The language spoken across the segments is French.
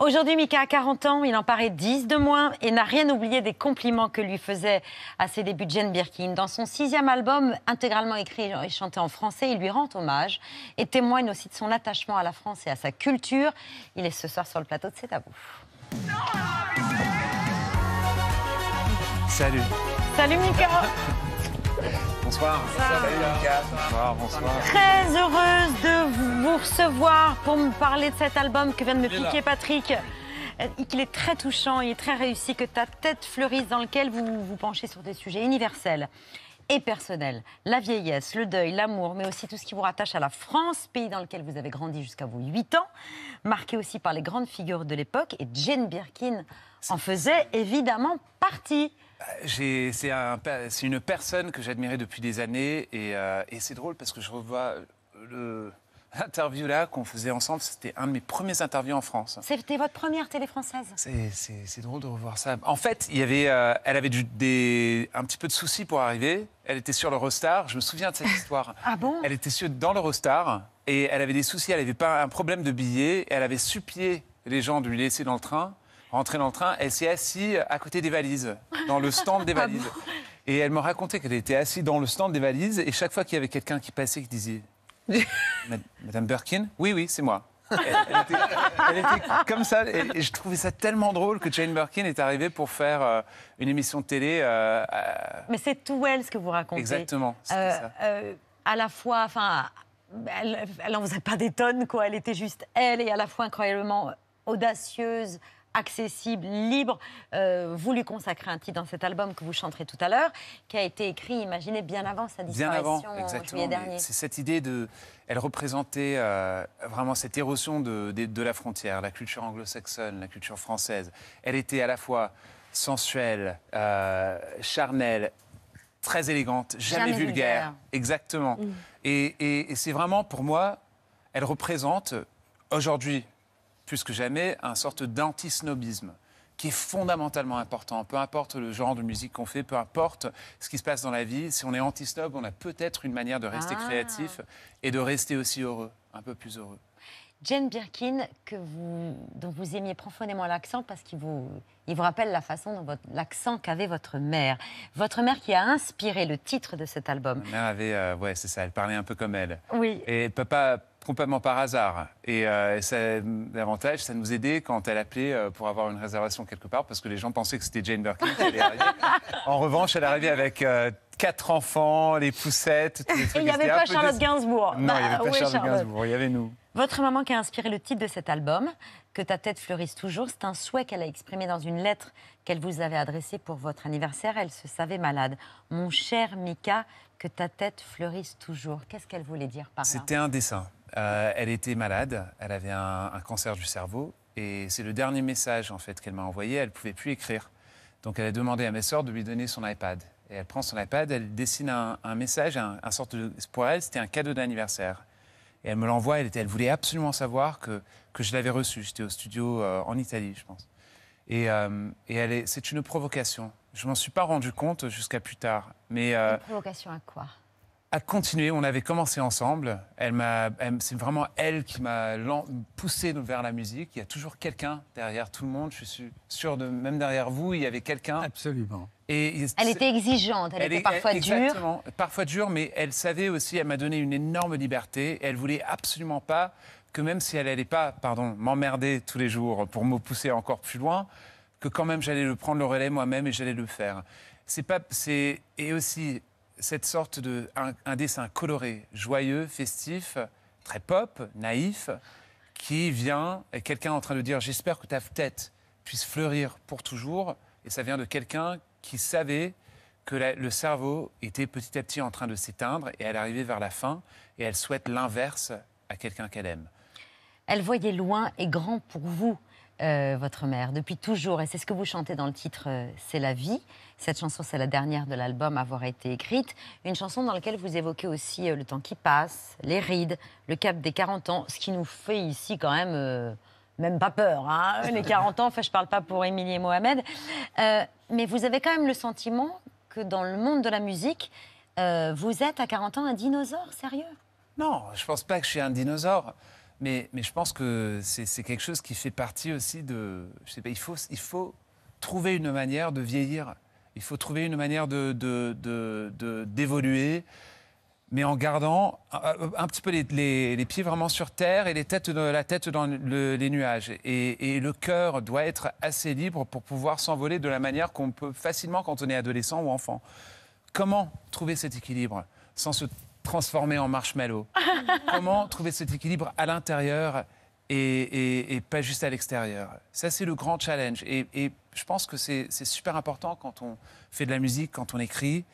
Aujourd'hui, Mika a 40 ans, il en paraît 10 de moins et n'a rien oublié des compliments que lui faisait à ses débuts Jane Birkin. Dans son sixième album, intégralement écrit et chanté en français, il lui rend hommage et témoigne aussi de son attachement à la France et à sa culture. Il est ce soir sur le plateau de C'est à vous. Salut. Salut Mika. Bonsoir. Très heureuse de vous recevoir pour me parler de cet album que vient de me piquer Patrick. Euh, qu'il est très touchant, et très réussi, que ta tête fleurisse dans lequel vous vous penchez sur des sujets universels et personnels. La vieillesse, le deuil, l'amour, mais aussi tout ce qui vous rattache à la France, pays dans lequel vous avez grandi jusqu'à vos 8 ans, marqué aussi par les grandes figures de l'époque. Et Jane Birkin en faisait évidemment partie. C'est un, une personne que j'admirais depuis des années et, euh, c'est drôle parce que je revois l'interview là qu'on faisait ensemble. C'était un de mes premiers interviews en France. C'était votre première télé française. C'est drôle de revoir ça. En fait, il y avait, euh, elle avait du, des, un petit peu de soucis pour arriver. Elle était sur l'Eurostar. Je me souviens de cette histoire. ah bon Elle était sur, dans l'Eurostar et elle avait des soucis. Elle n'avait pas un problème de billet. Elle avait supplié les gens de lui laisser dans le train rentrer dans le train, elle s'est assise à côté des valises, dans le stand des ah valises. et elle me racontait qu'elle était assise dans le stand des valises et chaque fois qu'il y avait quelqu'un qui passait qui disait Madame Birkin Oui, oui, c'est moi. Elle, était, comme ça. Et, je trouvais ça tellement drôle que Jane Birkin est arrivée pour faire euh, une émission de télé. Euh, Mais c'est tout elle ce que vous racontez. Exactement. Euh, à la fois, enfin, elle, n'en faisait pas des tonnes, quoi. Elle était juste elle et à la fois incroyablement audacieuse, accessible, libre. Euh, vous lui consacrez un titre dans cet album que vous chanterez tout à l'heure, qui a été écrit, imaginez, bien avant sa disparition avant, euh, juillet C'est cette idée de... Elle représentait euh, vraiment cette érosion de, la frontière, la culture anglo-saxonne, la culture française. Elle était à la fois sensuelle, charnelle, très élégante, jamais, vulgaire. Exactement. Mmh. et c'est vraiment, pour moi, elle représente aujourd'hui plus que jamais un sorte d'antisnobisme qui est fondamentalement important. Peu importe le genre de musique qu'on fait, peu importe ce qui se passe dans la vie, si on est anti-snob, on a peut-être une manière de rester ah. créatif et de rester aussi heureux, un peu plus heureux. Jane Birkin, que vous, dont vous aimiez profondément l'accent parce qu'il vous, il vous rappelle la façon dont votre, l'accent qu'avait votre mère. Votre mère qui a inspiré le titre de cet album. mère avait, euh, ouais, c'est ça, elle parlait un peu comme elle. Oui. Et papa, complètement par hasard. Et euh, ça, l'avantage, ça nous aidait quand elle appelait euh, pour avoir une réservation quelque part, parce que les gens pensaient que c'était Jane Birkin en revanche, elle arrivait avec euh, quatre enfants, les poussettes, tous les trucs. il n'y avait pas Charlotte Gainsbourg. Non, il n'y avait ah pas Charlotte Gainsbourg, il y avait nous. Votre maman qui a inspiré le titre de cet album, Que ta tête fleurisse toujours, c'est un souhait qu'elle a exprimé dans une lettre qu'elle vous avait adressée pour votre anniversaire. Elle se savait malade. Mon cher Mika, que ta tête fleurisse toujours. Qu'est-ce qu'elle voulait dire par là C'était un dessin. Euh, elle était malade, elle avait un, cancer du cerveau et c'est le dernier message en fait qu'elle m'a envoyé. Elle ne pouvait plus écrire, donc elle a demandé à mes soeurs de lui donner son iPad. Et elle prend son iPad, elle dessine un, message, un, sorte de pour elle c'était un cadeau d'anniversaire. Et elle me l'envoie. Elle, elle voulait absolument savoir que, je l'avais reçu. J'étais au studio euh, en Italie, je pense. Et, euh, c'est une provocation. Je ne m'en suis pas rendu compte jusqu'à plus tard. Mais une provocation à quoi à continuer. On avait commencé ensemble. Elle m'a, c'est vraiment elle qui m'a poussé vers la musique. Il y a toujours quelqu'un derrière tout le monde. Je suis sûr de, même derrière vous, il y avait quelqu'un. Absolument. Et elle était exigeante, elle, était parfois dure. parfois dure, mais elle savait aussi, elle m'a donné une énorme liberté. Elle voulait absolument pas que même si elle n'allait pas, pardon, m'emmerder tous les jours pour me pousser encore plus loin, que quand même j'allais le prendre le relais moi-même et j'allais le faire. C'est pas, c'est et aussi cette sorte de un, dessin coloré, joyeux, festif, très pop, naïf, qui vient quelqu'un en train de dire j'espère que ta tête puisse fleurir pour toujours et ça vient de quelqu'un qui savait que le cerveau était petit à petit en train de s'éteindre et elle arrivait vers la fin et elle souhaite l'inverse à quelqu'un qu'elle aime. Elle voyait loin et grand pour vous. Euh, votre mère, depuis toujours, et c'est ce que vous chantez dans le titre euh, C'est la vie. Cette chanson, c'est la dernière de l'album à avoir été écrite. Une chanson dans laquelle vous évoquez aussi euh, le temps qui passe, les rides, le cap des 40 ans, ce qui nous fait ici quand même, même pas peur, hein. les 40 ans, enfin je parle pas pour Émilie et Mohamed, mais vous avez quand même le sentiment que dans le monde de la musique, vous êtes à 40 ans un dinosaure, sérieux Non, je pense pas que je suis un dinosaure. Mais, je pense que c'est quelque chose qui fait partie aussi de. Je sais pas, il faut, il faut trouver une manière de vieillir. Il faut trouver une manière d'évoluer, de, de, mais en gardant un, petit peu les, pieds vraiment sur terre et les têtes, la tête dans les nuages. Et, et, le cœur doit être assez libre pour pouvoir s'envoler de la manière qu'on peut facilement quand on est adolescent ou enfant. Comment trouver cet équilibre sans se transformé en marshmallow. Comment trouver cet équilibre à l'intérieur et, pas juste à l'extérieur Ça, c'est le grand challenge. Et, je pense que c'est super important quand on fait de la musique, quand on écrit,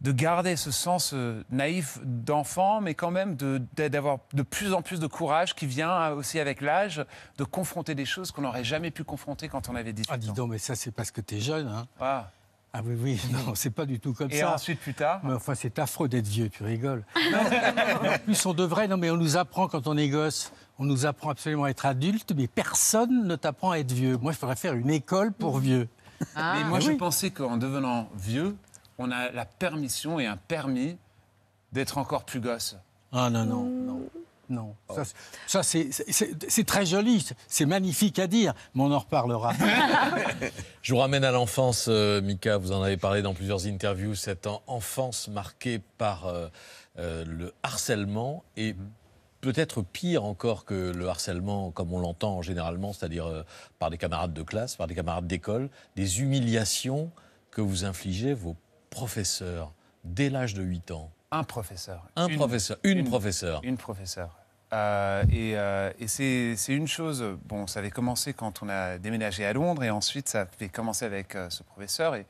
de garder ce sens euh, naïf d'enfant, mais quand même d'avoir de, plus en plus de courage qui vient euh, aussi avec l'âge, de confronter des choses qu'on n'aurait jamais pu confronter quand on avait dit ans. Ah, dis donc, mais ça, c'est parce que tu es jeune. Hein. Ah. Ah oui, oui, non, c'est pas du tout comme ça. Et ensuite, plus tard Mais enfin, c'est affreux d'être vieux, tu rigoles. en plus, on devrait... Non, mais on nous apprend quand on est gosse, on nous apprend absolument à être adulte, mais personne ne t'apprend à être vieux. Moi, il faudrait faire une école pour vieux. Ah. Mais moi, ah je pensais qu'en devenant vieux, on a la permission et un permis d'être encore plus gosse. Ah non, non, non. – Non, ah Ça, c'est très joli, c'est magnifique à dire, mais on en reparlera. Je vous ramène à l'enfance, euh, Mika, vous en avez parlé dans plusieurs interviews, cette enfance marquée par euh, euh, le harcèlement et mhm. peut-être pire encore que le harcèlement comme on l'entend généralement, c'est-à-dire par des camarades de classe, par des camarades d'école, des humiliations que vous infligez vos professeurs dès l'âge de 8 ans. Un professeur. Un une, professeur. Une, une professeure. Une professeure. Euh, et, euh, c'est, une chose, bon, ça avait commencé quand on a déménagé à Londres, et ensuite ça avait commencé avec euh, ce professeur. Et,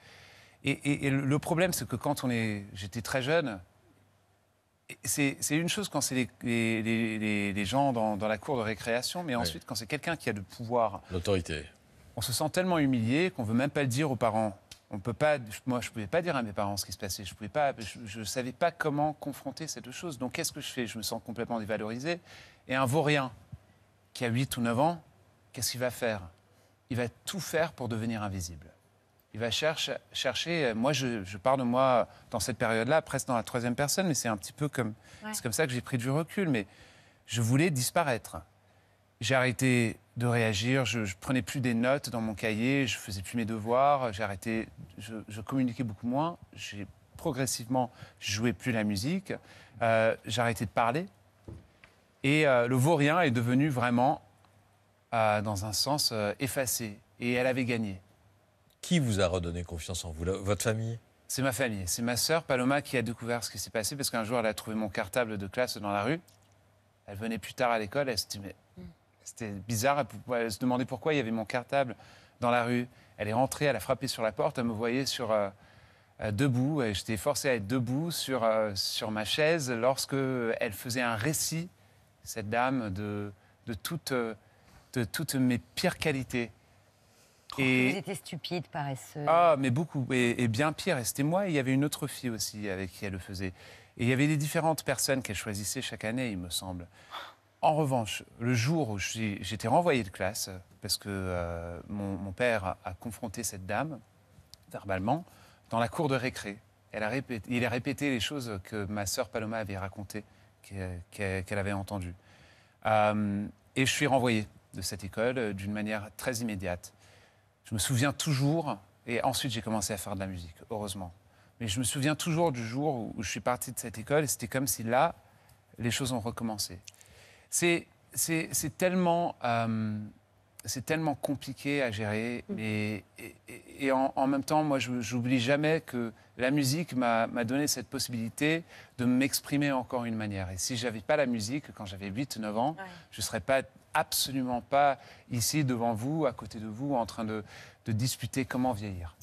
et, le problème, c'est que quand on est, j'étais très jeune, c'est, c'est une chose quand c'est les, gens dans, la cour de récréation, mais ensuite quand c'est quelqu'un qui a le pouvoir. L'autorité. On se sent tellement humilié qu'on veut même pas le dire aux parents on peut pas, moi, je ne pouvais pas dire à mes parents ce qui se passait. Je pouvais pas, je ne savais pas comment confronter cette chose. Donc, qu'est-ce que je fais Je me sens complètement dévalorisé. Et un vaurien qui a 8 ou 9 ans, qu'est-ce qu'il va faire Il va tout faire pour devenir invisible. Il va chercher. chercher euh, moi, je, parle de moi dans cette période-là, presque dans la troisième personne, mais c'est un petit peu comme. C'est comme ça que j'ai pris du recul. Mais je voulais disparaître. J'ai arrêté de réagir, je, je, prenais plus des notes dans mon cahier, je faisais plus mes devoirs, j'ai arrêté, je, communiquais beaucoup moins, j'ai progressivement joué plus la musique, euh, j'ai arrêté de parler. Et euh, le vaurien est devenu vraiment, euh, dans un sens, effacé. Et elle avait gagné. Qui vous a redonné confiance en vous Votre famille C'est ma famille. C'est ma sœur Paloma qui a découvert ce qui s'est passé parce qu'un jour, elle a trouvé mon cartable de classe dans la rue. Elle venait plus tard à l'école, elle se dit, mm. C'était bizarre. Elle, se demandait pourquoi il y avait mon cartable dans la rue. Elle est rentrée, elle a frappé sur la porte, elle me voyait sur, euh, euh, debout. Et j'étais forcé à être debout sur, euh, sur ma chaise lorsque elle faisait un récit, cette dame, de, de, de toutes mes pires qualités. Et... Vous étiez stupide, paresseuse. Ah, mais beaucoup, et, et bien pire. Et c'était moi, il y avait une autre fille aussi avec qui elle le faisait. Et il y avait des différentes personnes qu'elle choisissait chaque année, il me semble. En revanche, le jour où j'étais renvoyé de classe, parce que euh, mon, père a, confronté cette dame, verbalement, dans la cour de récré. Elle a répété, il a répété les choses que ma sœur Paloma avait racontées, qu'elle avait entendues. Euh, et je suis renvoyé de cette école euh, d'une manière très immédiate. Je me souviens toujours, et ensuite j'ai commencé à faire de la musique, heureusement. Mais je me souviens toujours du jour où je suis parti de cette école, et c'était comme si là, les choses ont recommencé. Euh, c'est tellement, compliqué à gérer. Mm. Et, en, même temps, moi, je n'oublie jamais que la musique m'a donné cette possibilité de m'exprimer encore une manière. Et si je n'avais pas la musique, quand j'avais 8-9 ans, je ne serais pas absolument pas ici devant vous, à côté de vous, en train de, de discuter comment vieillir.